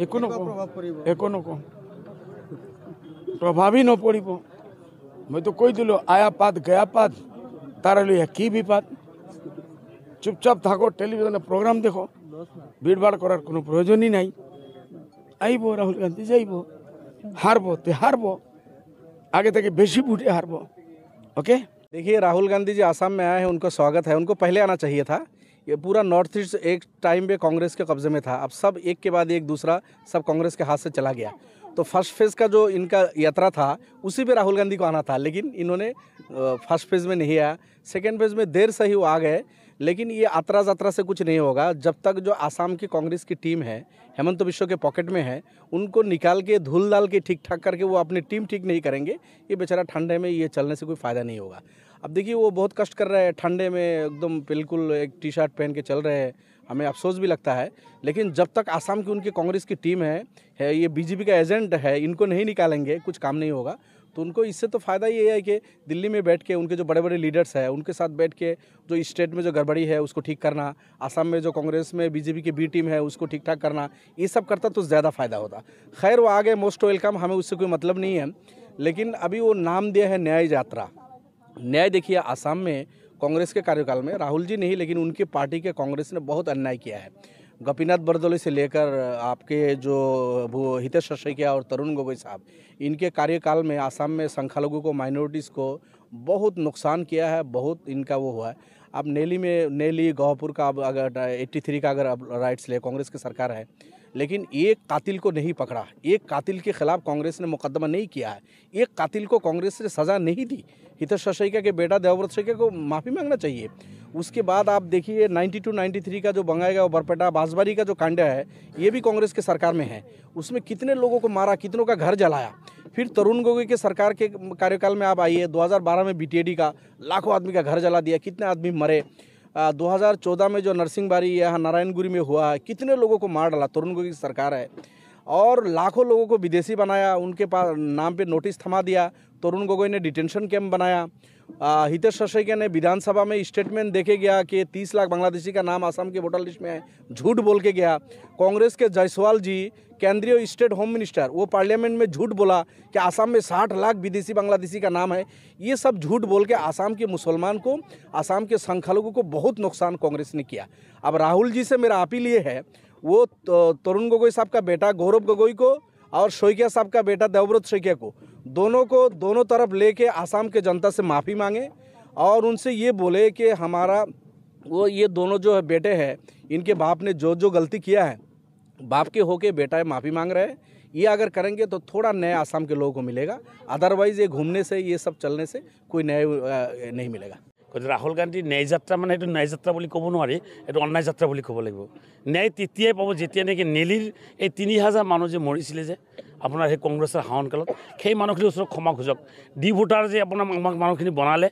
एक नो एक नो न पड़ो मैं तो आया पाद गया पाद तारा लिया भी पाद चुपचाप थाको टेलीविजन प्रोग्राम देखो भीड़ भाड़ करार कोनो प्रयोजन ही नहीं आईबो राहुल गांधी जाइबो हारबो ते हारबो आगे तक बेसी बूटे हारबो ओके देखिए राहुल गांधी जी आसाम में आए हैं उनका स्वागत है उनको पहले आना चाहिए था ये पूरा नॉर्थ ईस्ट एक टाइम पे कांग्रेस के कब्जे में था अब सब एक के बाद एक दूसरा सब कांग्रेस के हाथ से चला गया तो फर्स्ट फेज़ का जो इनका यात्रा था उसी पे राहुल गांधी को आना था लेकिन इन्होंने फर्स्ट फेज़ में नहीं आया सेकेंड फेज़ में देर से ही वो आ गए लेकिन ये आतरा जात्रा से कुछ नहीं होगा जब तक जो आसाम की कांग्रेस की टीम है हेमंत विश्व के पॉकेट में है उनको निकाल के धूल डाल के ठीक ठाक करके वो अपनी टीम ठीक नहीं करेंगे ये बेचारा ठंडे में ये चलने से कोई फ़ायदा नहीं होगा अब देखिए वो बहुत कष्ट कर रहे हैं ठंडे में एकदम बिल्कुल एक टी शर्ट पहन के चल रहे हैं हमें अफसोस भी लगता है लेकिन जब तक आसाम की उनकी कांग्रेस की टीम है, है ये बीजेपी का एजेंट है इनको नहीं निकालेंगे कुछ काम नहीं होगा तो उनको इससे तो फ़ायदा ये है कि दिल्ली में बैठ के उनके जो बड़े बड़े लीडर्स हैं उनके साथ बैठ के जो स्टेट में जो गड़बड़ी है उसको ठीक करना आसाम में जो कांग्रेस में बीजेपी की बी टीम है उसको ठीक ठाक करना ये सब करता तो ज़्यादा फ़ायदा होता खैर वो आगे मोस्ट वेलकम हमें उससे कोई मतलब नहीं है लेकिन अभी वो नाम दिया है न्याय यात्रा न्याय देखिए आसाम में कांग्रेस के कार्यकाल में राहुल जी नहीं लेकिन उनकी पार्टी के कांग्रेस ने बहुत अन्याय किया है गोपीनाथ बरदोली से लेकर आपके जो भू हितेश अशैकिया और तरुण गोगोई साहब इनके कार्यकाल में आसाम में संख्यालघु को माइनॉरिटीज़ को बहुत नुकसान किया है बहुत इनका वो हुआ है अब नेली में नेली गौहपुर का अब अगर एट्टी थ्री का अगर अब राइट्स ले कांग्रेस की सरकार है लेकिन एक कातिल को नहीं पकड़ा एक कातिल के खिलाफ कांग्रेस ने मुकदमा नहीं किया है एक कातिल को कांग्रेस ने सज़ा नहीं दी हितेश शशैका के बेटा देवव्रत शैका को माफ़ी मांगना चाहिए उसके बाद आप देखिए 92 93 का जो बंगाएगा बरपेटा बांसबारी का जो कांड है ये भी कांग्रेस के सरकार में है उसमें कितने लोगों को मारा कितनों का घर जलाया फिर तरुण गोगोई के सरकार के कार्यकाल में आप आइए 2012 में बीटीएडी का लाखों आदमी का घर जला दिया कितने आदमी मरे आ, 2014 में जो नरसिंह बारी नारायणगुरी में हुआ है कितने लोगों को मार डाला तरुण गोगोई की सरकार है और लाखों लोगों को विदेशी बनाया उनके पास नाम पे नोटिस थमा दिया तरुण गोगोई ने डिटेंशन कैंप बनाया हितेश शशैकिया ने विधानसभा में स्टेटमेंट देखे गया कि तीस लाख बांग्लादेशी का नाम आसाम के वोटर लिस्ट में है झूठ बोल के गया कांग्रेस के जायसवाल जी केंद्रीय स्टेट होम मिनिस्टर वो पार्लियामेंट में झूठ बोला कि आसाम में साठ लाख विदेशी बांग्लादेशी का नाम है ये सब झूठ बोल के आसाम के मुसलमान को आसाम के संख्यालघु को बहुत नुकसान कांग्रेस ने किया अब राहुल जी से मेरा अपील ये है वो तो, तरुण गोगोई साहब का बेटा गौरव गोगोई को और शोकिया साहब का बेटा देवव्रत शोकिया को दोनों को दोनों तरफ लेके आसाम के जनता से माफ़ी मांगे और उनसे ये बोले कि हमारा वो ये दोनों जो है बेटे हैं इनके बाप ने जो जो गलती किया है बाप के होके बेटा है माफ़ी मांग रहे हैं ये अगर करेंगे तो थोड़ा नया आसाम के लोगों को मिलेगा अदरवाइज़ ये घूमने से ये सब चलने से कोई नए नहीं मिलेगा গতিকে ৰাহুল গান্ধীৰ ন্যায় যাত্ৰা মানে এইটো ন্যায় যাত্ৰা বুলি ক'ব নোৱাৰি এইটো অন্যায় যাত্ৰা বুলি ক'ব লাগিব ন্যায় তেতিয়াই পাব যেতিয়া নেকি নেলিৰ এই তিনি হাজাৰ মানুহ যে মৰিছিলে যে আপোনাৰ সেই কংগ্ৰেছৰ শাসনকালত সেই মানুহখিনিৰ ওচৰত ক্ষমা খোজক ডি ভোটাৰ যে আপোনাৰ আমাক মানুহখিনি বনালে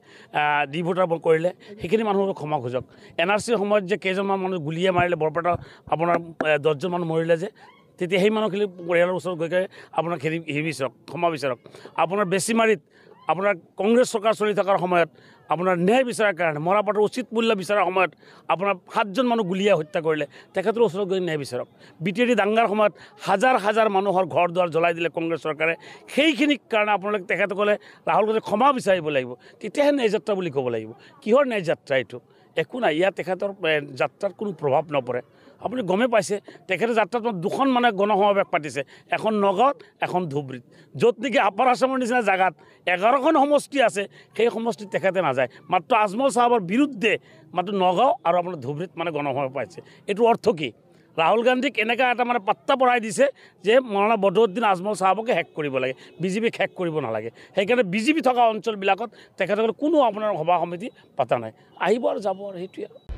ডি ভোটাৰ কৰিলে সেইখিনি মানুহৰ ক্ষমা খোজক এন আৰ চিৰ সময়ত যে কেইজনমান মানুহ গুলীয়ে মাৰিলে বৰপেটা আপোনাৰ দহজন মানুহ মৰিলে যে তেতিয়া সেই মানুহখিনি পৰিয়ালৰ ওচৰত গৈ গৈ আপোনাক হেৰি হেৰি বিচাৰক ক্ষমা বিচাৰক আপোনাৰ বেছিমাৰীত আপোনাৰ কংগ্ৰেছ চৰকাৰ চলি থকাৰ সময়ত আপোনাৰ ন্যায় বিচাৰৰ কাৰণে মৰাপাটৰ উচিত মূল্য বিচাৰৰ সময়ত আপোনাৰ সাতজন মানুহ গুলীয়া হত্যা কৰিলে তেখেতৰ ওচৰত গৈ ন্যায় বিচাৰক বি টি এ ডি দাংগাৰ সময়ত হাজাৰ হাজাৰ মানুহৰ ঘৰ দুৱাৰ জ্বলাই দিলে কংগ্ৰেছ চৰকাৰে সেইখিনিক কাৰণে আপোনালোকে তেখেতসকলে ৰাহুল গান্ধীক ক্ষমা বিচাৰিব লাগিব তেতিয়াহে ন্যায় যাত্ৰা বুলি ক'ব লাগিব কিহৰ ন্যায় যাত্ৰা এইটো একো নাই ইয়াত তেখেতৰ যাত্ৰাত কোনো প্ৰভাৱ নপৰে আপুনি গমে পাইছে তেখেতে যাত্ৰাত দুখন মানে গণসমাৱেশ পাতিছে এখন নগাঁৱত এখন ধুবুৰীত য'ত নেকি আপাৰ আছামৰ নিচিনা জেগাত এঘাৰখন সমষ্টি আছে সেই সমষ্টিত তেখেতে নাযায় মাত্ৰ আজমল চাহাবৰ বিৰুদ্ধে মাত্ৰ নগাঁও আৰু আপোনাৰ ধুবুৰীত মানে গণসমাৱেশ পাইছে এইটো অৰ্থ কি ৰাহুল গান্ধীক এনেকুৱা এটা মানে পাত্তা পঢ়াই দিছে যে মৌলানা বদৰুদ্দিন আজমল চাহাবকে শেষ কৰিব লাগে বিজেপিক শেষ কৰিব নালাগে সেইকাৰণে বিজেপি থকা অঞ্চলবিলাকত তেখেতসকলে কোনো আপোনাৰ সভা সমিতি পতা নাই আহিব আৰু যাব আৰু সেইটোৱে আৰু